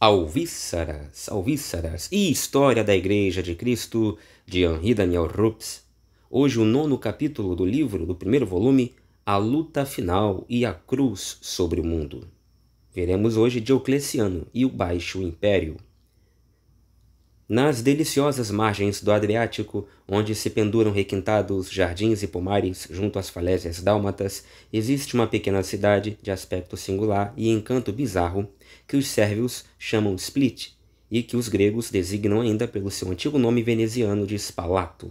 Alvíceras, Alvíceras e História da Igreja de Cristo, de Henri Daniel Rups. Hoje o nono capítulo do livro, do primeiro volume, A Luta Final e a Cruz sobre o Mundo. Veremos hoje Diocleciano e o Baixo Império. Nas deliciosas margens do Adriático, onde se penduram requintados jardins e pomares junto às falésias dálmatas, existe uma pequena cidade de aspecto singular e encanto bizarro que os sérvios chamam Split e que os gregos designam ainda pelo seu antigo nome veneziano de Spalato.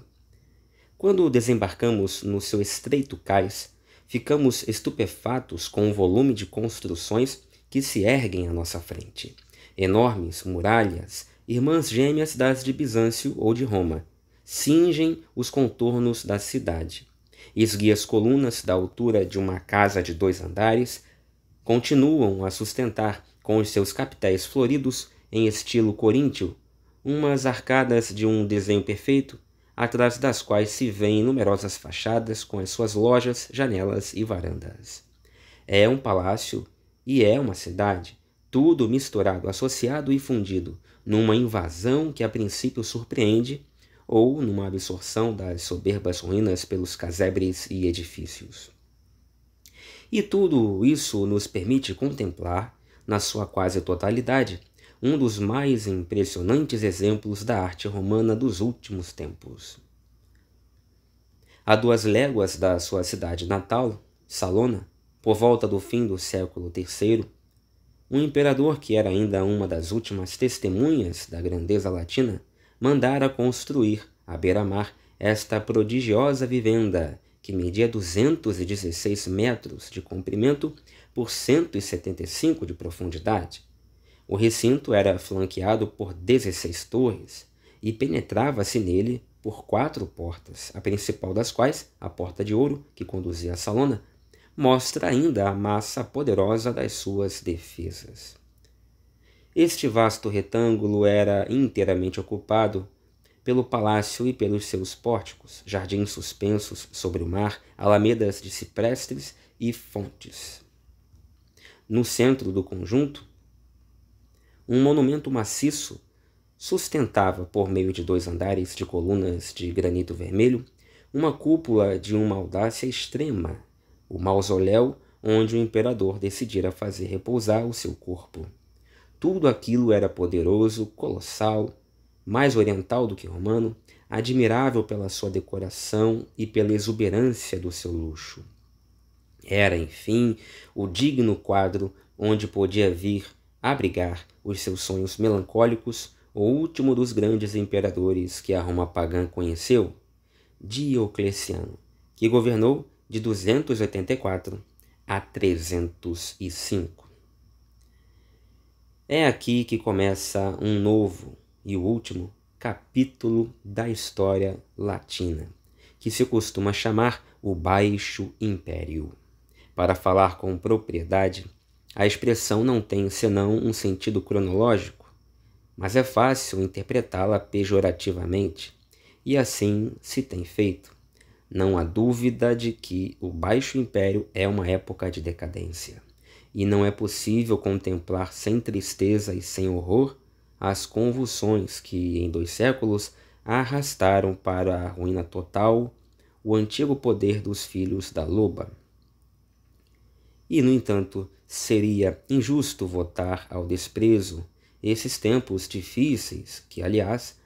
Quando desembarcamos no seu estreito cais, ficamos estupefatos com o volume de construções que se erguem à nossa frente. Enormes muralhas, irmãs gêmeas das de Bizâncio ou de Roma, cingem os contornos da cidade. Esguia as colunas da altura de uma casa de dois andares, continuam a sustentar com os seus capitéis floridos em estilo coríntio, umas arcadas de um desenho perfeito, atrás das quais se vêem numerosas fachadas com as suas lojas, janelas e varandas. É um palácio e é uma cidade, tudo misturado, associado e fundido, numa invasão que a princípio surpreende ou numa absorção das soberbas ruínas pelos casebres e edifícios. E tudo isso nos permite contemplar, na sua quase totalidade, um dos mais impressionantes exemplos da arte romana dos últimos tempos. A duas léguas da sua cidade natal, Salona, por volta do fim do século III, o imperador, que era ainda uma das últimas testemunhas da grandeza latina, mandara construir, à beira-mar, esta prodigiosa vivenda, que media 216 metros de comprimento por 175 de profundidade. O recinto era flanqueado por 16 torres e penetrava-se nele por quatro portas, a principal das quais, a Porta de Ouro, que conduzia à salona, mostra ainda a massa poderosa das suas defesas. Este vasto retângulo era inteiramente ocupado pelo palácio e pelos seus pórticos, jardins suspensos sobre o mar, alamedas de ciprestes e fontes. No centro do conjunto, um monumento maciço sustentava, por meio de dois andares de colunas de granito vermelho, uma cúpula de uma audácia extrema o mausoléu onde o imperador decidira fazer repousar o seu corpo. Tudo aquilo era poderoso, colossal, mais oriental do que romano, admirável pela sua decoração e pela exuberância do seu luxo. Era, enfim, o digno quadro onde podia vir abrigar os seus sonhos melancólicos, o último dos grandes imperadores que a Roma pagã conheceu, Diocleciano, que governou de 284 a 305. É aqui que começa um novo e último capítulo da história latina, que se costuma chamar o Baixo Império. Para falar com propriedade, a expressão não tem senão um sentido cronológico, mas é fácil interpretá-la pejorativamente, e assim se tem feito. Não há dúvida de que o Baixo Império é uma época de decadência, e não é possível contemplar sem tristeza e sem horror as convulsões que, em dois séculos, arrastaram para a ruína total o antigo poder dos filhos da loba. E, no entanto, seria injusto votar ao desprezo esses tempos difíceis, que, aliás,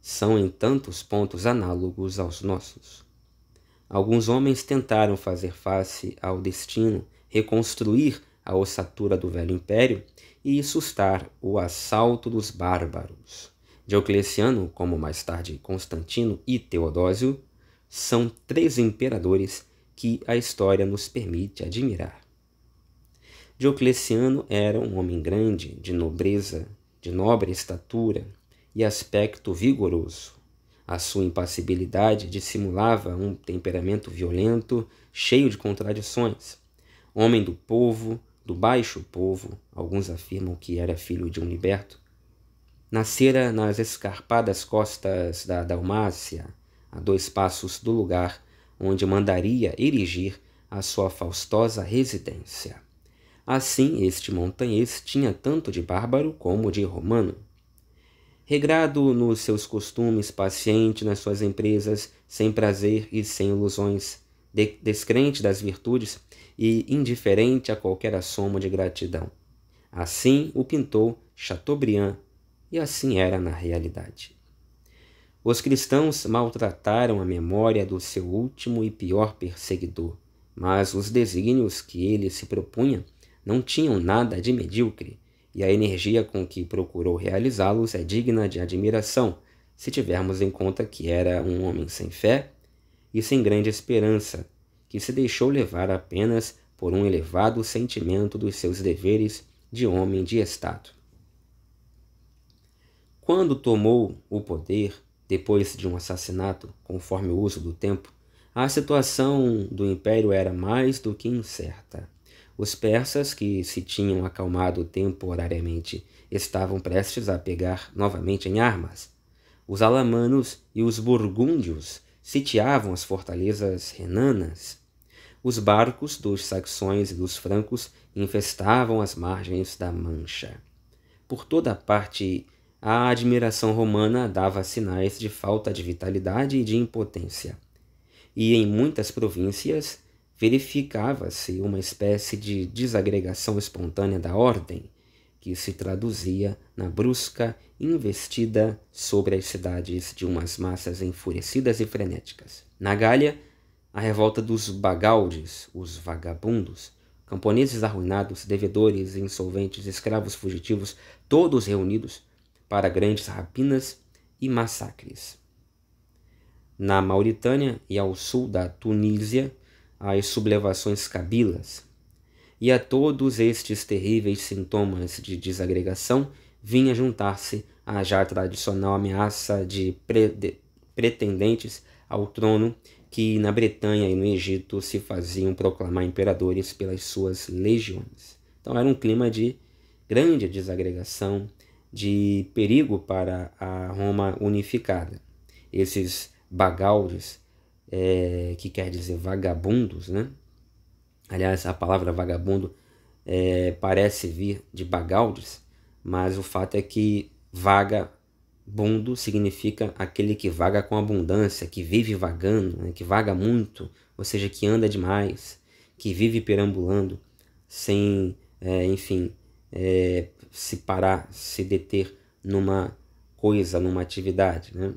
são em tantos pontos análogos aos nossos. Alguns homens tentaram fazer face ao destino, reconstruir a ossatura do velho império e sustar o assalto dos bárbaros. Diocleciano, como mais tarde Constantino e Teodósio, são três imperadores que a história nos permite admirar. Diocleciano era um homem grande, de nobreza, de nobre estatura e aspecto vigoroso. A sua impassibilidade dissimulava um temperamento violento, cheio de contradições. Homem do povo, do baixo povo, alguns afirmam que era filho de um liberto, nascera nas escarpadas costas da Dalmácia, a dois passos do lugar onde mandaria erigir a sua faustosa residência. Assim, este montanhês tinha tanto de bárbaro como de romano regrado nos seus costumes, paciente nas suas empresas, sem prazer e sem ilusões, de descrente das virtudes e indiferente a qualquer assomo de gratidão. Assim o pintou Chateaubriand, e assim era na realidade. Os cristãos maltrataram a memória do seu último e pior perseguidor, mas os desígnios que ele se propunha não tinham nada de medíocre e a energia com que procurou realizá-los é digna de admiração, se tivermos em conta que era um homem sem fé e sem grande esperança, que se deixou levar apenas por um elevado sentimento dos seus deveres de homem de Estado. Quando tomou o poder, depois de um assassinato, conforme o uso do tempo, a situação do império era mais do que incerta. Os persas, que se tinham acalmado temporariamente, estavam prestes a pegar novamente em armas. Os alamanos e os burgúndios sitiavam as fortalezas renanas. Os barcos dos saxões e dos francos infestavam as margens da Mancha. Por toda a parte, a admiração romana dava sinais de falta de vitalidade e de impotência. E em muitas províncias, verificava-se uma espécie de desagregação espontânea da ordem, que se traduzia na brusca investida sobre as cidades de umas massas enfurecidas e frenéticas. Na Gália, a revolta dos bagaldes, os vagabundos, camponeses arruinados, devedores, insolventes, escravos fugitivos, todos reunidos para grandes rapinas e massacres. Na Mauritânia e ao sul da Tunísia, às sublevações cabilas, e a todos estes terríveis sintomas de desagregação vinha juntar-se a já tradicional ameaça de, pre de pretendentes ao trono que na Bretanha e no Egito se faziam proclamar imperadores pelas suas legiões. Então era um clima de grande desagregação, de perigo para a Roma unificada. Esses bagaldes é, que quer dizer vagabundos, né? Aliás, a palavra vagabundo é, parece vir de bagaldes, mas o fato é que vagabundo significa aquele que vaga com abundância, que vive vagando, né? que vaga muito, ou seja, que anda demais, que vive perambulando, sem, é, enfim, é, se parar, se deter numa coisa, numa atividade, né?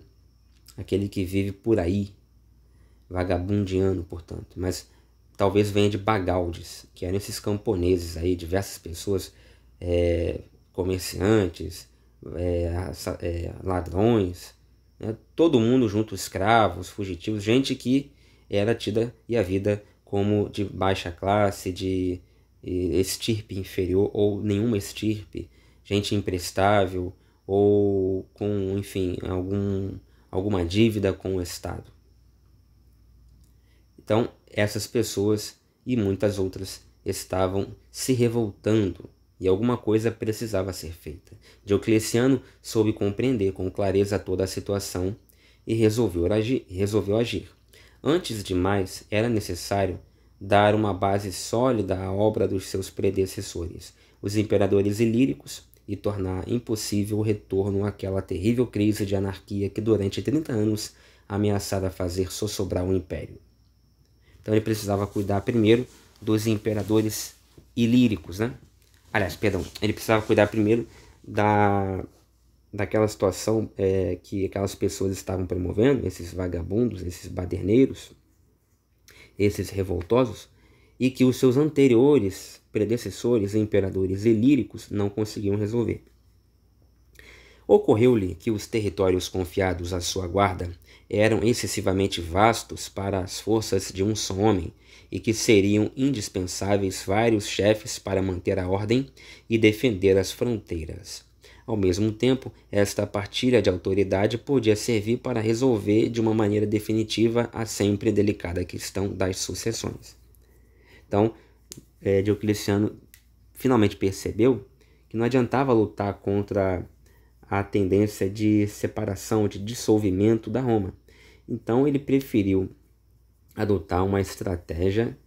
Aquele que vive por aí, vagabundiano, portanto, mas talvez venha de bagaldes, que eram esses camponeses aí, diversas pessoas, é, comerciantes, é, é, ladrões, né? todo mundo junto, escravos, fugitivos, gente que era tida e a vida como de baixa classe, de estirpe inferior ou nenhuma estirpe, gente imprestável ou com, enfim, algum, alguma dívida com o Estado. Então, essas pessoas e muitas outras estavam se revoltando e alguma coisa precisava ser feita. Diocleciano soube compreender com clareza toda a situação e resolveu agir. Resolveu agir. Antes de mais, era necessário dar uma base sólida à obra dos seus predecessores, os imperadores ilíricos, e tornar impossível o retorno àquela terrível crise de anarquia que durante 30 anos ameaçara fazer sossobrar o império. Então ele precisava cuidar primeiro dos imperadores ilíricos, né? Aliás, perdão, ele precisava cuidar primeiro da, daquela situação é, que aquelas pessoas estavam promovendo, esses vagabundos, esses baderneiros, esses revoltosos, e que os seus anteriores predecessores, imperadores ilíricos, não conseguiam resolver. Ocorreu-lhe que os territórios confiados à sua guarda eram excessivamente vastos para as forças de um só homem e que seriam indispensáveis vários chefes para manter a ordem e defender as fronteiras. Ao mesmo tempo, esta partilha de autoridade podia servir para resolver de uma maneira definitiva a sempre delicada questão das sucessões. Então, é, Diocleciano finalmente percebeu que não adiantava lutar contra a tendência de separação, de dissolvimento da Roma. Então ele preferiu adotar uma estratégia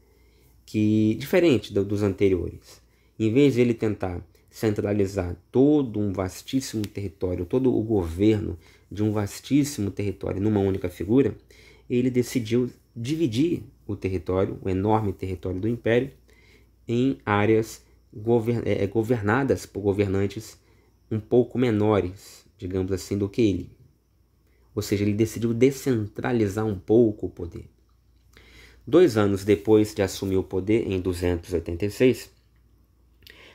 que diferente do, dos anteriores. Em vez de ele tentar centralizar todo um vastíssimo território, todo o governo de um vastíssimo território numa única figura, ele decidiu dividir o território, o enorme território do império, em áreas govern é, governadas por governantes um pouco menores, digamos assim, do que ele. Ou seja, ele decidiu descentralizar um pouco o poder. Dois anos depois de assumir o poder, em 286,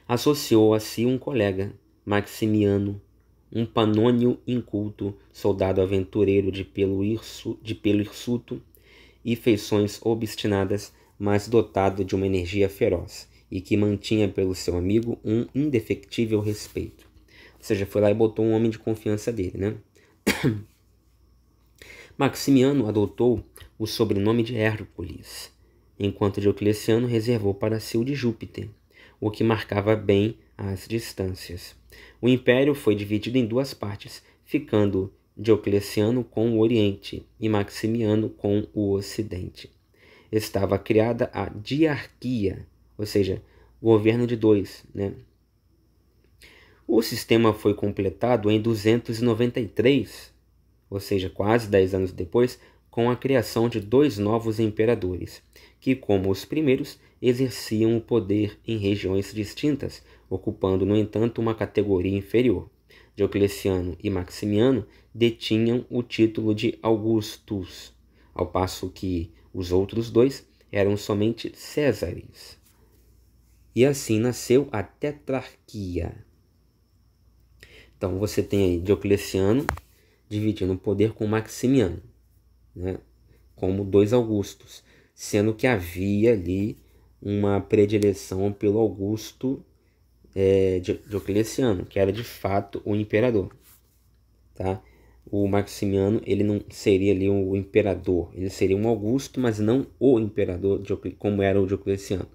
associou a si um colega, Maximiano, um panônio inculto, soldado aventureiro de pelo, irsu, de pelo hirsuto e feições obstinadas, mas dotado de uma energia feroz, e que mantinha pelo seu amigo um indefectível respeito seja, foi lá e botou um homem de confiança dele, né? Maximiano adotou o sobrenome de Hércules, enquanto Diocleciano reservou para si o de Júpiter, o que marcava bem as distâncias. O império foi dividido em duas partes, ficando Diocleciano com o Oriente e Maximiano com o Ocidente. Estava criada a diarquia, ou seja, governo de dois, né? O sistema foi completado em 293, ou seja, quase 10 anos depois, com a criação de dois novos imperadores, que, como os primeiros, exerciam o poder em regiões distintas, ocupando, no entanto, uma categoria inferior. Diocleciano e Maximiano detinham o título de Augustus, ao passo que os outros dois eram somente Césares. E assim nasceu a tetrarquia. Então você tem aí Diocleciano dividindo o poder com Maximiano, né? como dois Augustos, sendo que havia ali uma predileção pelo Augusto é, Diocleciano, que era de fato o imperador. Tá? O Maximiano ele não seria ali o imperador, ele seria um Augusto, mas não o imperador como era o Diocleciano.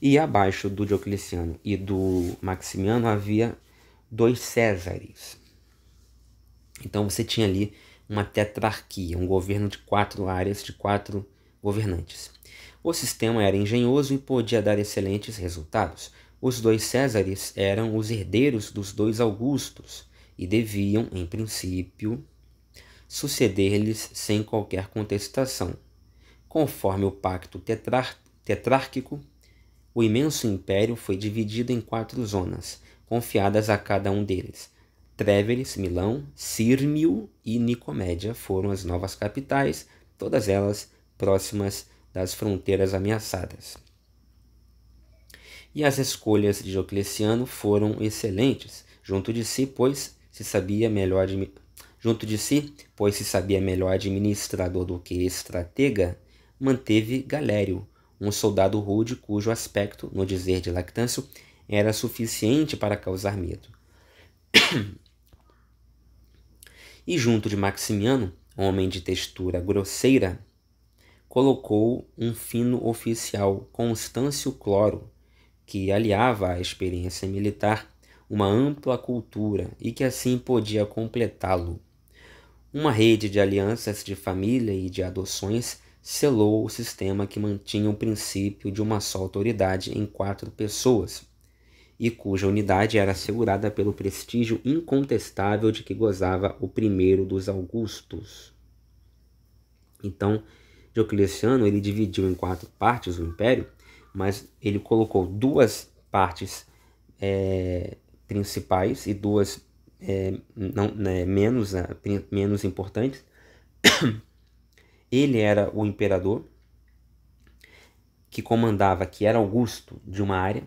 E abaixo do Diocleciano e do Maximiano havia dois Césares. Então você tinha ali uma tetrarquia, um governo de quatro áreas, de quatro governantes. O sistema era engenhoso e podia dar excelentes resultados. Os dois Césares eram os herdeiros dos dois Augustos e deviam, em princípio, suceder-lhes sem qualquer contestação. Conforme o pacto tetrar tetrárquico, o imenso império foi dividido em quatro zonas, confiadas a cada um deles. Tréveres, Milão, Sírmio e Nicomédia foram as novas capitais, todas elas próximas das fronteiras ameaçadas. E as escolhas de Diocleciano foram excelentes. Junto de si, pois se sabia melhor de, junto de si, pois se sabia melhor administrador do que estratega, manteve Galério, um soldado rude cujo aspecto, no dizer de Lactâncio, era suficiente para causar medo. e junto de Maximiano, homem de textura grosseira, colocou um fino oficial, Constâncio Cloro, que aliava à experiência militar uma ampla cultura e que assim podia completá-lo. Uma rede de alianças de família e de adoções selou o sistema que mantinha o princípio de uma só autoridade em quatro pessoas, e cuja unidade era assegurada pelo prestígio incontestável de que gozava o primeiro dos Augustos. Então, Diocleciano ele dividiu em quatro partes o império, mas ele colocou duas partes é, principais e duas é, não, né, menos, né, menos importantes. Ele era o imperador que comandava, que era Augusto de uma área,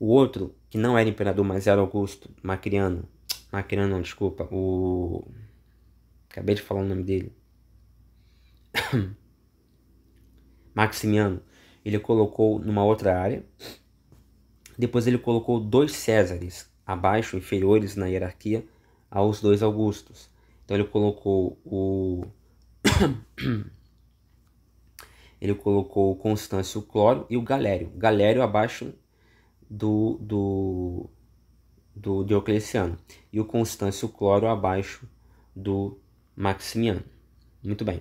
o outro, que não era imperador, mas era Augusto, Macriano. Macriano, não, desculpa. O. Acabei de falar o nome dele. Maximiano. Ele colocou numa outra área. Depois ele colocou dois Césares abaixo, inferiores na hierarquia aos dois Augustos. Então ele colocou o. ele colocou o Constâncio Cloro e o Galério. Galério abaixo do, do, do Diocleciano e o Constâncio Cloro abaixo do Maximiano. Muito bem.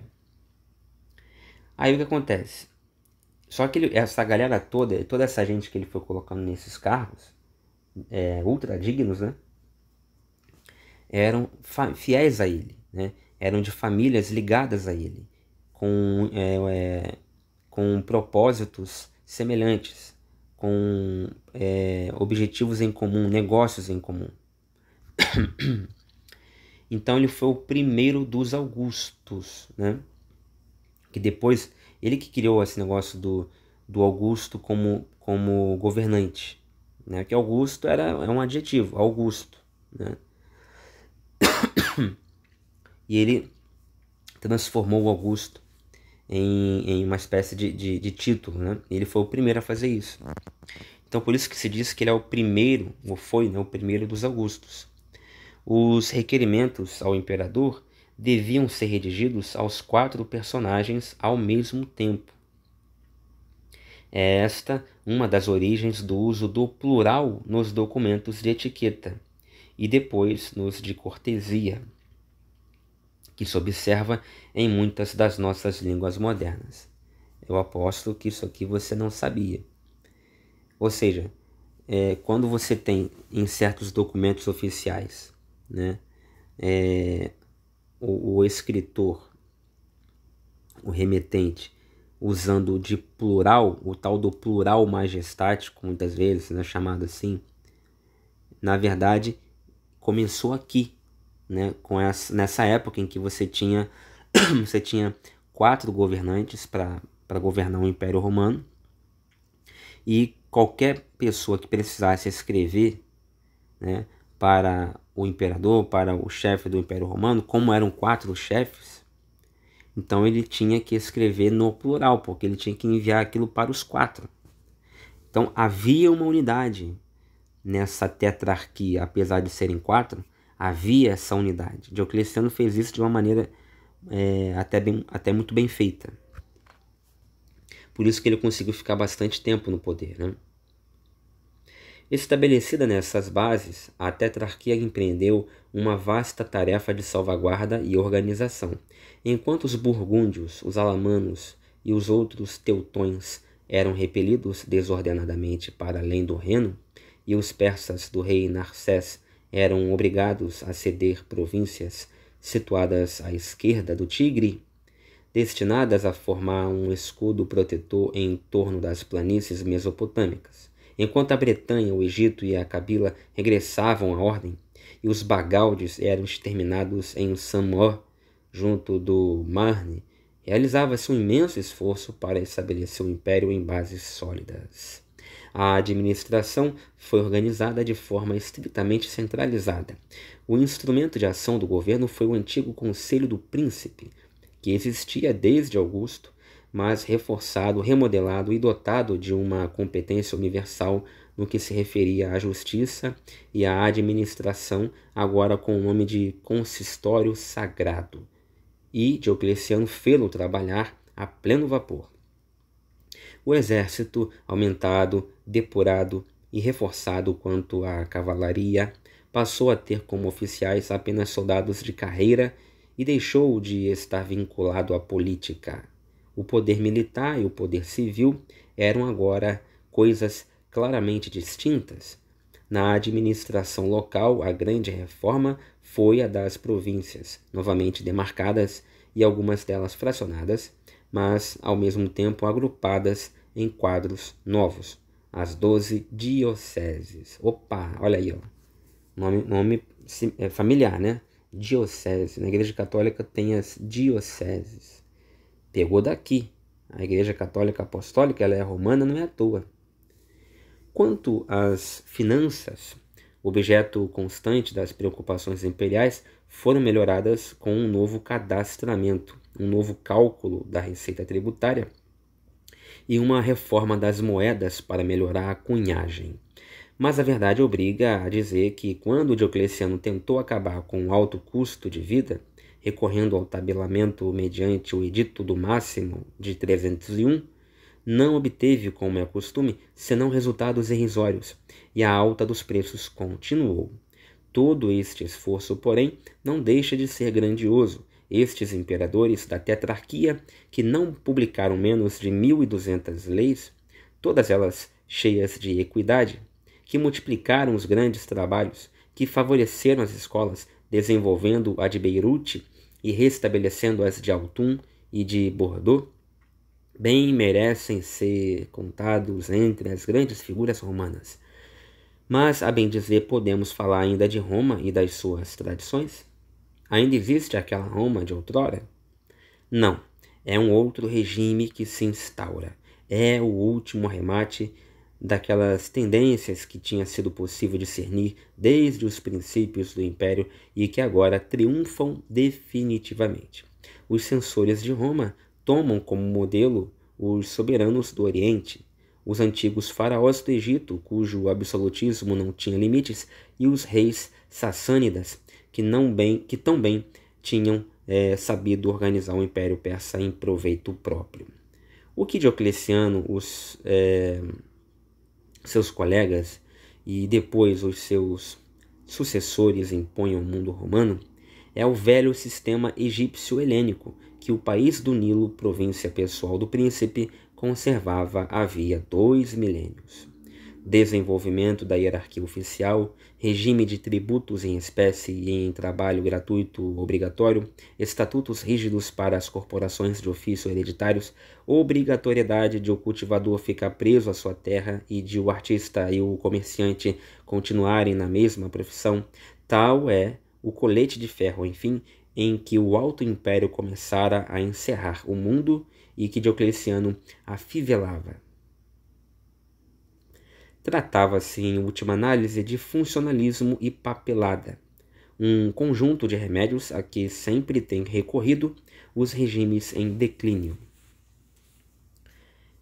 Aí o que acontece? Só que ele, essa galera toda, toda essa gente que ele foi colocando nesses carros, é, ultra dignos, né? Eram fiéis a ele, né? Eram de famílias ligadas a ele, com, é, é, com propósitos semelhantes com é, objetivos em comum, negócios em comum. Então ele foi o primeiro dos Augustos, né? Que depois ele que criou esse negócio do, do Augusto como, como governante, né? Que Augusto era é um adjetivo, Augusto, né? E ele transformou o Augusto em, em uma espécie de, de, de título, né? Ele foi o primeiro a fazer isso. Então por isso que se diz que ele é o primeiro, ou foi né, o primeiro dos Augustos. Os requerimentos ao imperador deviam ser redigidos aos quatro personagens ao mesmo tempo. É esta uma das origens do uso do plural nos documentos de etiqueta e depois nos de cortesia que se observa em muitas das nossas línguas modernas. Eu aposto que isso aqui você não sabia. Ou seja, é, quando você tem em certos documentos oficiais né, é, o, o escritor, o remetente, usando de plural, o tal do plural majestático, muitas vezes, né, chamado assim, na verdade, começou aqui, né, com essa, nessa época em que você tinha, você tinha quatro governantes para governar o Império Romano, e qualquer pessoa que precisasse escrever né, para o imperador, para o chefe do Império Romano, como eram quatro chefes, então ele tinha que escrever no plural, porque ele tinha que enviar aquilo para os quatro. Então havia uma unidade nessa tetrarquia, apesar de serem quatro, havia essa unidade. Diocleciano fez isso de uma maneira é, até, bem, até muito bem feita. Por isso que ele conseguiu ficar bastante tempo no poder. Né? Estabelecida nessas bases, a tetrarquia empreendeu uma vasta tarefa de salvaguarda e organização, enquanto os burgúndios, os alamanos e os outros teutões eram repelidos desordenadamente para além do Reno, e os persas do rei Narsés eram obrigados a ceder províncias situadas à esquerda do Tigre, destinadas a formar um escudo protetor em torno das planícies mesopotâmicas. Enquanto a Bretanha, o Egito e a Cabila regressavam à ordem, e os bagaldes eram exterminados em Samoa, junto do Marne, realizava-se um imenso esforço para estabelecer o um império em bases sólidas. A administração foi organizada de forma estritamente centralizada. O instrumento de ação do governo foi o antigo Conselho do Príncipe, que existia desde Augusto, mas reforçado, remodelado e dotado de uma competência universal no que se referia à justiça e à administração, agora com o nome de Consistório Sagrado. E Diocleciano fê-lo trabalhar a pleno vapor o exército aumentado, depurado e reforçado quanto à cavalaria, passou a ter como oficiais apenas soldados de carreira e deixou de estar vinculado à política. O poder militar e o poder civil eram agora coisas claramente distintas. Na administração local, a grande reforma foi a das províncias, novamente demarcadas e algumas delas fracionadas, mas ao mesmo tempo agrupadas em quadros novos. As 12 dioceses. Opa, olha aí, ó. Nome, nome é, familiar, né? Diocese. Na Igreja Católica tem as dioceses. Pegou daqui. A Igreja Católica Apostólica ela é romana, não é à toa. Quanto às finanças, objeto constante das preocupações imperiais, foram melhoradas com um novo cadastramento, um novo cálculo da receita tributária e uma reforma das moedas para melhorar a cunhagem. Mas a verdade obriga a dizer que, quando Diocleciano tentou acabar com o alto custo de vida, recorrendo ao tabelamento mediante o edito do máximo de 301, não obteve, como é costume, senão resultados irrisórios, e a alta dos preços continuou. Todo este esforço, porém, não deixa de ser grandioso estes imperadores da tetrarquia, que não publicaram menos de 1.200 leis, todas elas cheias de equidade, que multiplicaram os grandes trabalhos, que favoreceram as escolas, desenvolvendo a de Beirute e restabelecendo as de Autun e de Bordeaux, bem merecem ser contados entre as grandes figuras romanas. Mas, a bem dizer, podemos falar ainda de Roma e das suas tradições? Ainda existe aquela Roma de outrora? Não, é um outro regime que se instaura. É o último remate daquelas tendências que tinha sido possível discernir desde os princípios do Império e que agora triunfam definitivamente. Os censores de Roma tomam como modelo os soberanos do Oriente, os antigos faraós do Egito, cujo absolutismo não tinha limites, e os reis sassânidas que não bem, que tão bem tinham é, sabido organizar o Império Persa em proveito próprio. O que Diocleciano, os é, seus colegas e depois os seus sucessores impõem ao mundo romano é o velho sistema egípcio-helênico que o país do Nilo, província pessoal do príncipe, conservava havia dois milênios desenvolvimento da hierarquia oficial, regime de tributos em espécie e em trabalho gratuito obrigatório, estatutos rígidos para as corporações de ofício hereditários, obrigatoriedade de o cultivador ficar preso à sua terra e de o artista e o comerciante continuarem na mesma profissão, tal é o colete de ferro, enfim, em que o alto império começara a encerrar o mundo e que Diocleciano afivelava. Tratava-se, assim, em última análise, de funcionalismo e papelada, um conjunto de remédios a que sempre têm recorrido os regimes em declínio.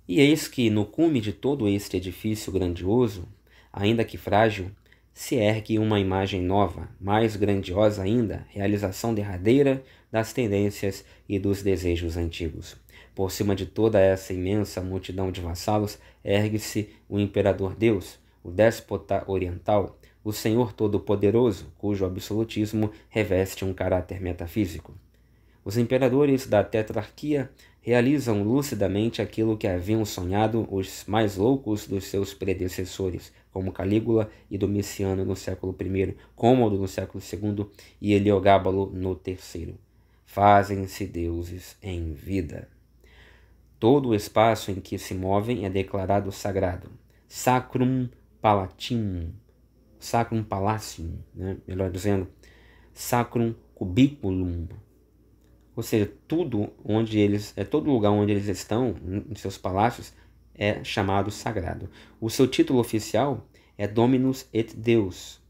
E eis que, no cume de todo este edifício grandioso, ainda que frágil, se ergue uma imagem nova, mais grandiosa ainda, realização derradeira das tendências e dos desejos antigos. Por cima de toda essa imensa multidão de vassalos, ergue-se o Imperador Deus, o déspota oriental, o Senhor Todo-Poderoso, cujo absolutismo reveste um caráter metafísico. Os imperadores da tetrarquia realizam lucidamente aquilo que haviam sonhado os mais loucos dos seus predecessores, como Calígula e Domiciano no século I, Cômodo no século II e Heliogábalo no terceiro fazem-se deuses em vida. Todo o espaço em que se movem é declarado sagrado. Sacrum palatinum, sacrum palacium, né? melhor dizendo, sacrum cubiculum. Ou seja, tudo onde eles, é todo lugar onde eles estão, em seus palácios, é chamado sagrado. O seu título oficial é Dominus et Deus,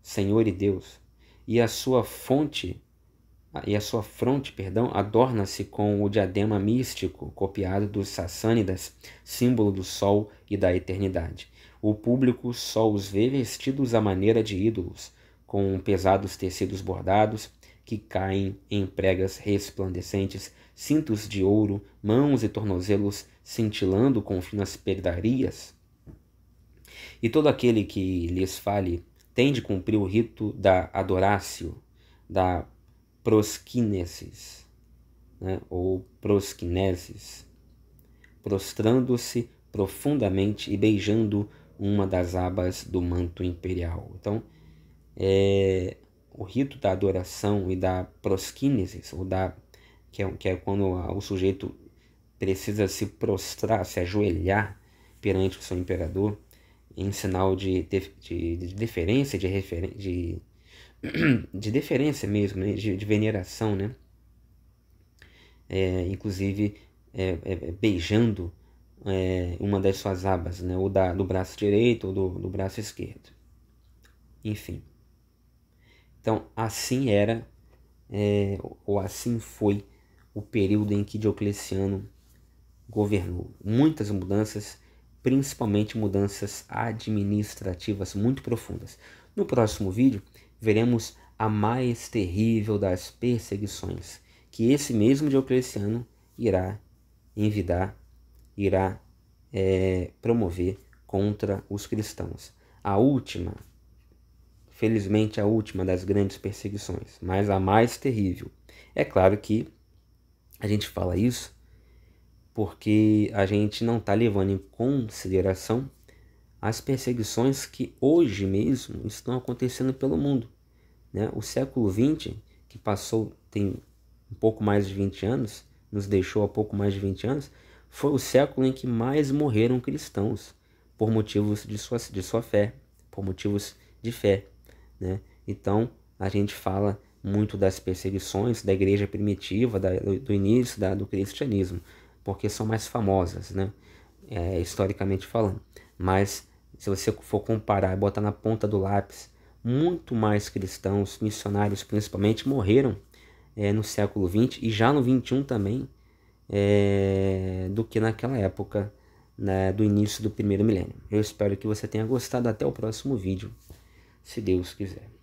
Senhor e Deus. E a sua fonte ah, e a sua fronte, perdão, adorna-se com o diadema místico copiado dos Sassânidas, símbolo do sol e da eternidade. O público só os vê vestidos à maneira de ídolos, com pesados tecidos bordados que caem em pregas resplandecentes, cintos de ouro, mãos e tornozelos cintilando com finas pedrarias. E todo aquele que lhes fale tem de cumprir o rito da adorácio, da prosquineses, né? ou prosquineses, prostrando-se profundamente e beijando uma das abas do manto imperial. Então, é, o rito da adoração e da prosquineses, ou da, que, é, que é quando o sujeito precisa se prostrar, se ajoelhar perante o seu imperador, em sinal de, de, de, deferência, de, referência, de de deferência mesmo, né? de, de, veneração, né? É, inclusive é, é, é beijando é, uma das suas abas, né? ou da, do braço direito ou do, do braço esquerdo. Enfim. Então, assim era, é, ou assim foi, o período em que Diocleciano governou. Muitas mudanças, principalmente mudanças administrativas muito profundas. No próximo vídeo, veremos a mais terrível das perseguições que esse mesmo Diocleciano irá envidar, irá é, promover contra os cristãos. A última, felizmente a última das grandes perseguições, mas a mais terrível. É claro que a gente fala isso porque a gente não está levando em consideração as perseguições que hoje mesmo estão acontecendo pelo mundo. Né? O século XX, que passou, tem um pouco mais de 20 anos, nos deixou há pouco mais de 20 anos, foi o século em que mais morreram cristãos por motivos de sua, de sua fé, por motivos de fé. Né? Então, a gente fala muito das perseguições da igreja primitiva, da, do, início da, do cristianismo, porque são mais famosas, né? É, historicamente falando. Mas se você for comparar e botar na ponta do lápis, muito mais cristãos, missionários principalmente, morreram é, no século XX e já no XXI também, é, do que naquela época né, do início do primeiro milênio. Eu espero que você tenha gostado. Até o próximo vídeo, se Deus quiser.